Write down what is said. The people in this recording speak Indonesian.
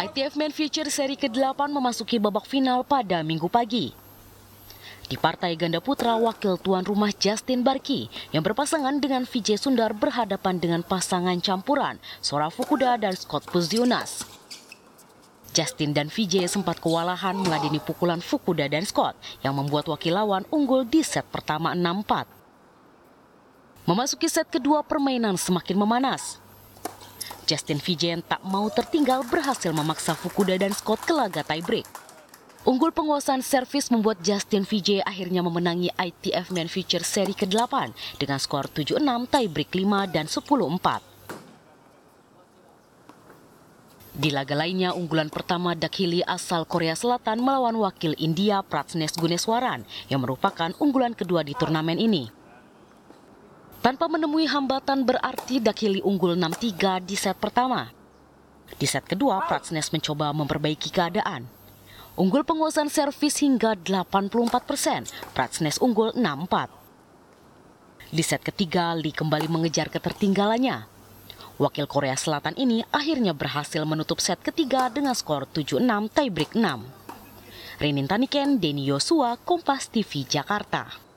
ITF Men Future seri ke-8 memasuki babak final pada minggu pagi. Di partai ganda putra, wakil tuan rumah Justin Barki yang berpasangan dengan Vijay Sundar berhadapan dengan pasangan campuran Sora Fukuda dan Scott Puzionas. Justin dan Vijay sempat kewalahan meladeni pukulan Fukuda dan Scott yang membuat wakil lawan unggul di set pertama 6-4. Memasuki set kedua permainan semakin memanas. Justin Vigen tak mau tertinggal berhasil memaksa Fukuda dan Scott ke laga tiebreak. Unggul penguasaan servis membuat Justin Vijay akhirnya memenangi ITF Men Future seri ke-8 dengan skor 7-6, tiebreak 5 dan 10-4. Di laga lainnya, unggulan pertama Dakhili asal Korea Selatan melawan wakil India Pratsnes Guneswaran yang merupakan unggulan kedua di turnamen ini tanpa menemui hambatan berarti Dakili unggul 6-3 di set pertama. Di set kedua, Pratsnes mencoba memperbaiki keadaan. Unggul penguasaan servis hingga 84 persen, Pratsnes unggul 6-4. Di set ketiga, Lee kembali mengejar ketertinggalannya. Wakil Korea Selatan ini akhirnya berhasil menutup set ketiga dengan skor 7-6 tiebreak 6. Renin Taniken, Denny Yosua, Kompas TV, Jakarta.